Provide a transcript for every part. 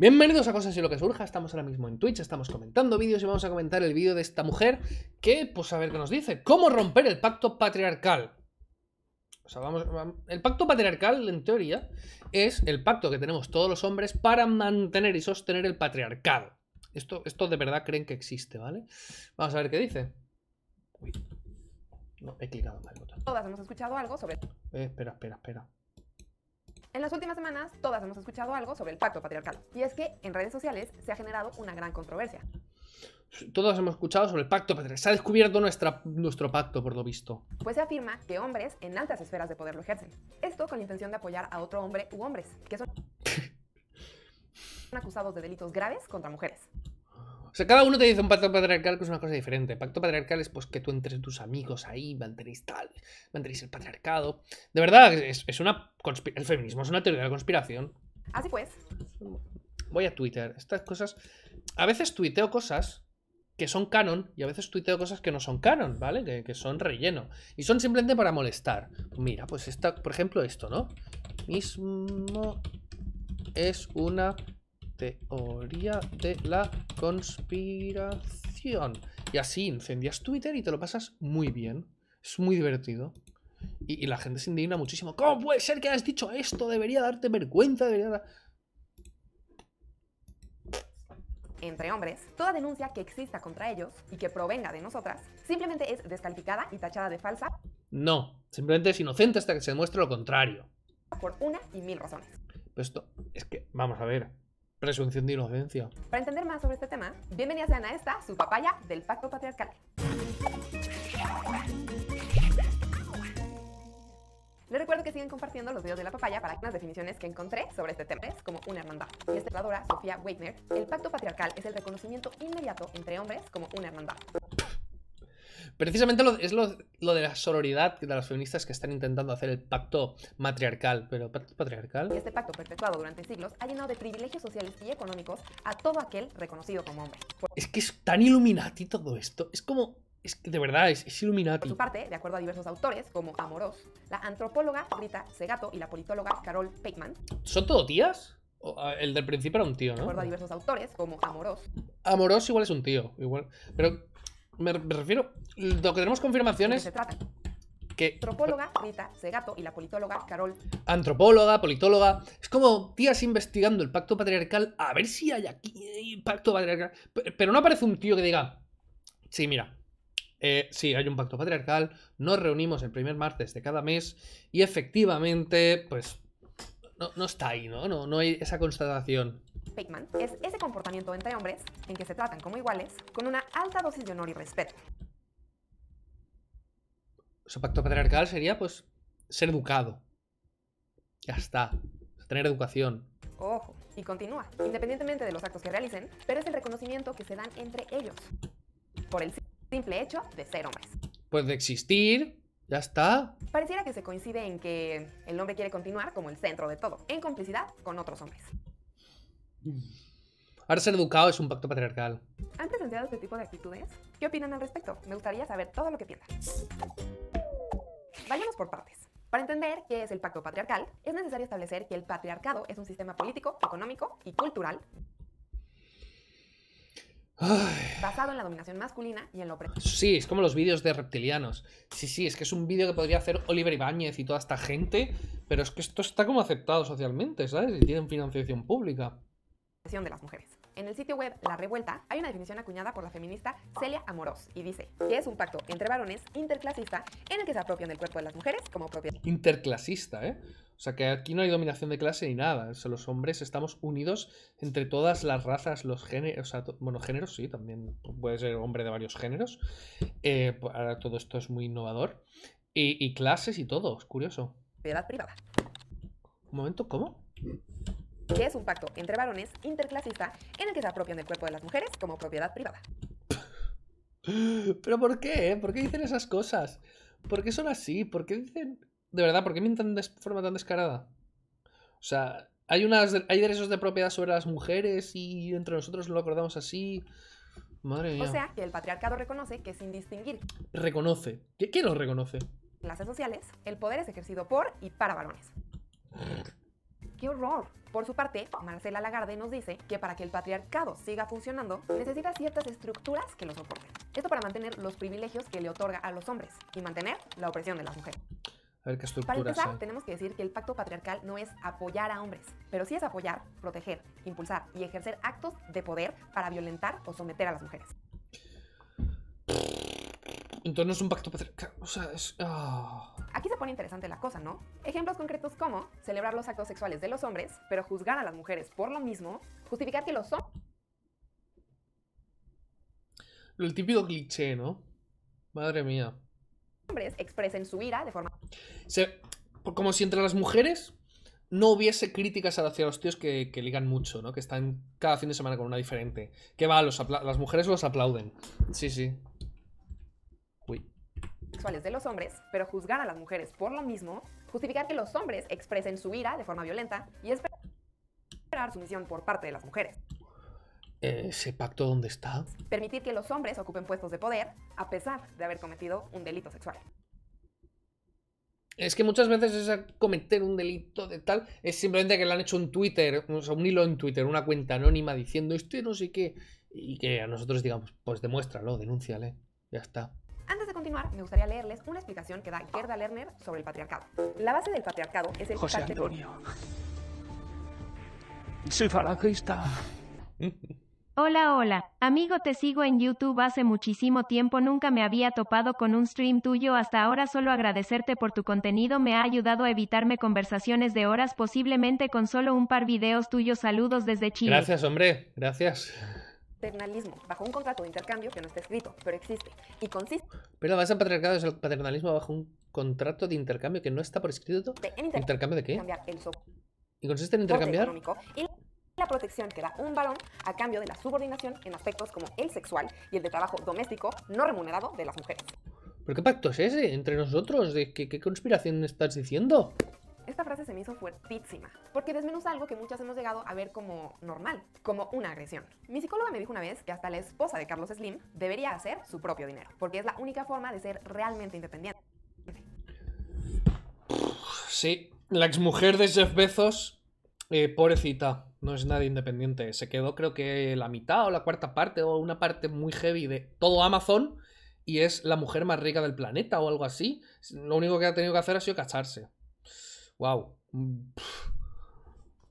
Bienvenidos a Cosas y lo que surja, estamos ahora mismo en Twitch, estamos comentando vídeos y vamos a comentar el vídeo de esta mujer que, pues a ver qué nos dice, ¿cómo romper el pacto patriarcal? O sea, vamos, el pacto patriarcal, en teoría, es el pacto que tenemos todos los hombres para mantener y sostener el patriarcado. Esto, esto de verdad creen que existe, ¿vale? Vamos a ver qué dice. Uy, no, he clicado mal botón. Todas hemos escuchado algo sobre... Eh, espera, espera, espera. En las últimas semanas, todas hemos escuchado algo sobre el pacto patriarcal. Y es que en redes sociales se ha generado una gran controversia. Todos hemos escuchado sobre el pacto patriarcal. Se ha descubierto nuestra, nuestro pacto, por lo visto. Pues se afirma que hombres en altas esferas de poder lo ejercen. Esto con la intención de apoyar a otro hombre u hombres, que son acusados de delitos graves contra mujeres cada uno te dice un pacto patriarcal que pues, es una cosa diferente. pacto patriarcal es pues que tú entres tus amigos ahí mantenéis tal, mantenéis el patriarcado. De verdad, es, es una el feminismo es una teoría de la conspiración. Así pues. Voy a Twitter. Estas cosas. A veces tuiteo cosas que son canon y a veces tuiteo cosas que no son canon, ¿vale? Que, que son relleno. Y son simplemente para molestar. Mira, pues esta, por ejemplo, esto, ¿no? Mismo es una teoría de la Conspiración. Y así incendias Twitter y te lo pasas muy bien. Es muy divertido. Y, la gente se indigna muchísimo. ¿Cómo puede ser que has dicho esto? Debería darte vergüenza, debería dar... entre hombres, toda denuncia que exista contra ellos y que provenga de nosotras simplemente es descalificada y tachada de falsa. No, simplemente es inocente hasta que se demuestre lo contrario. Por una y mil razones. esto es que, vamos a ver, Presunción de inocencia. Para entender más sobre este tema, bienvenidas a a esta, su papaya del Pacto Patriarcal. Les recuerdo que siguen compartiendo los videos de la papaya para las definiciones que encontré sobre este tema. Es como una hermandad. Y esta Sofía Wagner, el pacto patriarcal es el reconocimiento inmediato entre hombres como una hermandad. Precisamente es lo, de la sororidad de las feministas que están intentando hacer el pacto matriarcal. Pero patriarcal. Este pacto perpetuado durante siglos ha llenado de privilegios sociales y económicos a todo aquel reconocido como hombre. Es que es tan iluminati todo esto. Es como es que de verdad, es, iluminati. Por su parte, de acuerdo a diversos autores, como Amorós, la antropóloga Rita Segato y la politóloga Carol Peitman... ¿Son todo tías? el del principio era un tío, ¿no? De acuerdo a diversos autores, como Amorós. Amorós igual es un tío, igual. Pero me, refiero. Lo que tenemos confirmaciones. se trata? Que... Antropóloga Rita Segato y la politóloga Carol. Antropóloga, politóloga. Es como tías investigando el pacto patriarcal. A ver si hay aquí pacto patriarcal. Pero no aparece un tío que diga. Sí, mira. Eh, sí, hay un pacto patriarcal. Nos reunimos el primer martes de cada mes. Y efectivamente, pues. No, está ahí, ¿no? ¿no? No hay esa constatación. Pakeman es ese comportamiento entre hombres en que se tratan como iguales con una alta dosis de honor y respeto. Su pacto patriarcal sería, pues, ser educado. Ya está. Tener educación. Ojo, y continúa, independientemente de los actos que realicen, pero es el reconocimiento que se dan entre ellos, por el simple hecho de ser hombres. Pues de existir, ya está. Pareciera que se coincide en que el hombre quiere continuar como el centro de todo, en complicidad con otros hombres. Ahora ser educado es un pacto patriarcal. ¿Han presenciado este tipo de actitudes? ¿Qué opinan al respecto? Me gustaría saber todo lo que piensan. Vayamos por partes. Para entender qué es el pacto patriarcal, es necesario establecer que el patriarcado es un sistema político, económico y cultural basado en la dominación masculina y en lo Sí, es como los vídeos de reptilianos. Sí, sí, es que es un vídeo que podría hacer Oliver Ibáñez y toda esta gente, pero es que esto está como aceptado socialmente, ¿sabes? Y tienen financiación pública de las mujeres. En el sitio web La Revuelta hay una definición acuñada por la feminista Celia Amorós y dice que es un pacto entre varones interclasista en el que se apropian del cuerpo de las mujeres como propiedad. Interclasista, ¿eh? O sea que aquí no hay dominación de clase ni nada. los hombres estamos unidos entre todas las razas, los géneros, o sea, bueno, géneros sí, también puede ser hombre de varios géneros. Eh, pues ahora todo esto es muy innovador. Y, clases y todo, es curioso. Piedad privada. Un momento, ¿cómo? que es un pacto entre varones interclasista en el que se apropian del cuerpo de las mujeres como propiedad privada. ¿Pero por qué? Eh? ¿Por qué dicen esas cosas? ¿Por qué son así? ¿Por qué dicen...? De verdad, ¿por qué mienten de forma tan descarada? O sea, hay, unas, hay derechos de propiedad sobre las mujeres y entre nosotros lo acordamos así. Madre mía. O sea, que el patriarcado reconoce que sin distinguir. Reconoce. ¿Qué lo reconoce? Clases sociales, el poder es ejercido por y para varones. ¡Qué horror! Por su parte, Marcela Lagarde nos dice que para que el patriarcado siga funcionando, necesita ciertas estructuras que lo soporten. Esto para mantener los privilegios que le otorga a los hombres y mantener la opresión de las mujeres. A ver qué Para empezar, tenemos que decir que el pacto patriarcal no es apoyar a hombres, pero sí es apoyar, proteger, impulsar y ejercer actos de poder para violentar o someter a las mujeres. Entonces no es un pacto patriarcal. O sea, es. Ah. Aquí se pone interesante la cosa, ¿no? Ejemplos concretos como celebrar los actos sexuales de los hombres, pero juzgar a las mujeres por lo mismo, justificar que lo son. El típico cliché, ¿no? Madre mía. Hombres expresen su ira de forma... Como si entre las mujeres no hubiese críticas hacia los tíos que, ligan mucho, ¿no? Que están cada fin de semana con una diferente. Que va, los las mujeres los aplauden. Sí, sí de los hombres, pero juzgar a las mujeres por lo mismo, justificar que los hombres expresen su ira de forma violenta y esperar sumisión por parte de las mujeres. ¿Ese pacto dónde está? Permitir que los hombres ocupen puestos de poder a pesar de haber cometido un delito sexual. Es que muchas veces es cometer un delito de tal, es simplemente que le han hecho un Twitter, un hilo en Twitter, una cuenta anónima diciendo esto no sé qué, y que a nosotros digamos, pues demuéstralo, denúnciale, ya está continuar, me gustaría leerles una explicación que da Gerda Lerner sobre el patriarcado. La base del patriarcado es el... José Antonio. Soy falangista. Hola, hola. Amigo, te sigo en YouTube hace muchísimo tiempo, nunca me había topado con un stream tuyo hasta ahora, solo agradecerte por tu contenido, me ha ayudado a evitarme conversaciones de horas, posiblemente con solo un par videos tuyos. Saludos desde Chile. Gracias, hombre, gracias paternalismo, bajo un contrato de intercambio que no está escrito, pero existe, y consiste... Pero la base el paternalismo bajo un contrato de intercambio que no está por escrito. De, ¿Intercambio de qué? El so ¿Y consiste en intercambiar? Y la protección que da un varón a cambio de la subordinación en aspectos como el sexual y el de trabajo doméstico no remunerado de las mujeres. ¿Pero qué pacto es ese entre nosotros? ¿De qué, qué conspiración estás diciendo? Esta frase se me hizo fuertísima, porque menos algo que muchas hemos llegado a ver como normal, como una agresión. Mi psicóloga me dijo una vez que hasta la esposa de Carlos Slim debería hacer su propio dinero, porque es la única forma de ser realmente independiente. Sí, la exmujer de Jeff Bezos, eh, pobrecita, no es nadie independiente. Se quedó creo que la mitad o la cuarta parte o una parte muy heavy de todo Amazon y es la mujer más rica del planeta o algo así. Lo único que ha tenido que hacer ha sido cacharse. Wow.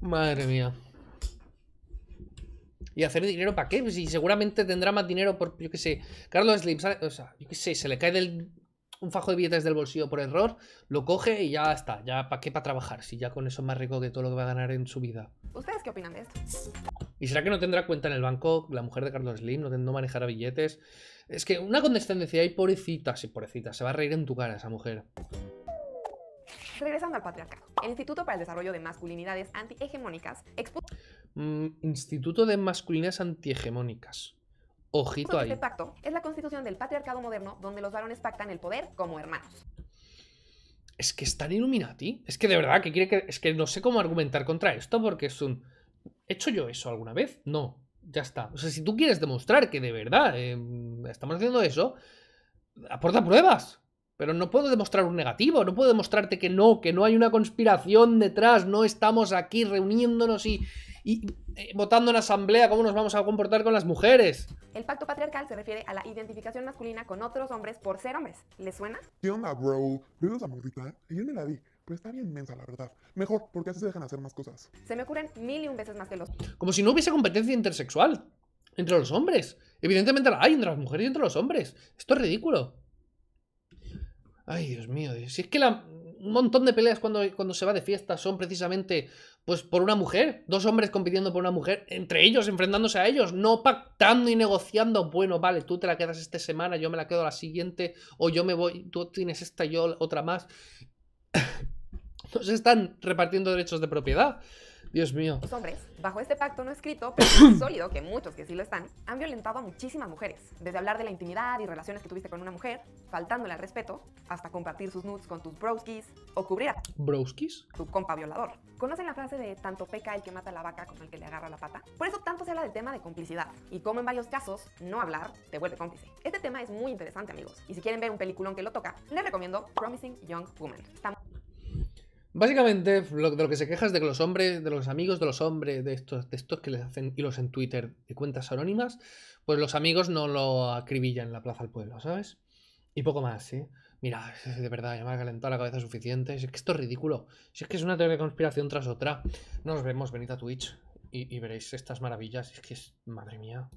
madre mía. ¿Y hacer dinero para qué? Pues si seguramente tendrá más dinero por, yo qué sé, Carlos Slim, o sea, yo qué sé, se le cae un fajo de billetes del bolsillo por error, lo coge y ya está. Ya para qué para trabajar, si ya con eso es más rico que todo lo que va a ganar en su vida. ¿Ustedes qué opinan de esto? ¿Y será que no tendrá cuenta en el banco la mujer de Carlos Slim? ¿No, no manejará billetes? Es que una condescendencia y pobrecita, y pobrecita, se va a reír en tu cara esa mujer. Regresando al patriarcado, el Instituto para el Desarrollo de Masculinidades Antihegemónicas expuso... Mm, Instituto de Masculinidades Antihegemónicas. Ojito ahí. Este pacto es la constitución del patriarcado moderno donde los varones pactan el poder como hermanos. Es que están iluminati. Es que de verdad que quiere que. Es que no sé cómo argumentar contra esto porque es un. ¿He hecho yo eso alguna vez? No. Ya está. O sea, si tú quieres demostrar que de verdad eh, estamos haciendo eso, aporta pruebas. Pero no puedo demostrar un negativo, no puedo demostrarte que no, que no hay una conspiración detrás, no estamos aquí reuniéndonos y, eh, votando en asamblea cómo nos vamos a comportar con las mujeres. El pacto patriarcal se refiere a la identificación masculina con otros hombres por ser hombres. ¿Les suena? ¿Qué bro? Eh? me la di pero está bien mensa, la verdad. Mejor, porque así se dejan hacer más cosas. Se me ocurren mil y un veces más que los... Como si no hubiese competencia intersexual entre los hombres. Evidentemente la hay entre las mujeres y entre los hombres. Esto es ridículo. Ay, Dios mío, si es que un montón de peleas cuando, cuando se va de fiesta son precisamente pues por una mujer, dos hombres compitiendo por una mujer, entre ellos, enfrentándose a ellos, no pactando y negociando, bueno, vale, tú te la quedas esta semana, yo me la quedo la siguiente, o yo me voy, tú tienes esta, yo otra más. No se están repartiendo derechos de propiedad. Dios mío. Los hombres, bajo este pacto no escrito, pero sólido, que muchos que sí lo están, han violentado a muchísimas mujeres. Desde hablar de la intimidad y relaciones que tuviste con una mujer, faltándole al respeto, hasta compartir sus nudes con tus broskis o cubrir a... ¿Broskis? Tu compa violador. ¿Conocen la frase de tanto peca el que mata la vaca como el que le agarra la pata? Por eso tanto se habla del tema de complicidad y cómo en varios casos no hablar te vuelve cómplice. Este tema es muy interesante, amigos. Y si quieren ver un peliculón que lo toca, les recomiendo Promising Young Woman. Básicamente, lo, de lo que se queja es de que los hombres, de los amigos de los hombres, de estos, textos que les hacen hilos en Twitter de cuentas anónimas, pues los amigos no lo acribillan en la plaza al pueblo, ¿sabes? Y poco más, ¿sí? ¿eh? Mira, de verdad, ya me ha calentado la cabeza suficiente. Es que esto es ridículo. Si es que es una teoría de conspiración tras otra. Nos vemos, venid a Twitch y veréis estas maravillas. Es que es, madre mía.